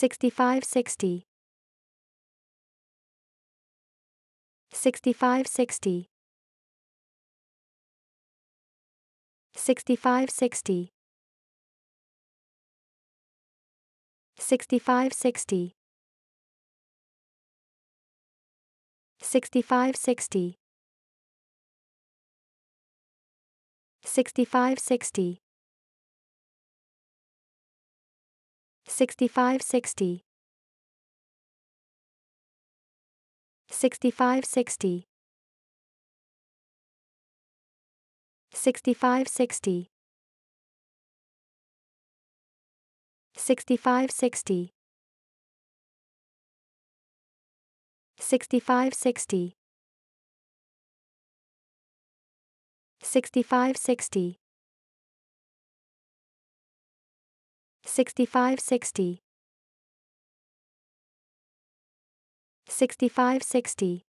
6560 6560 6560 6560 6560 6560 6560 6560 6560 6560 6560 6560 6560 6560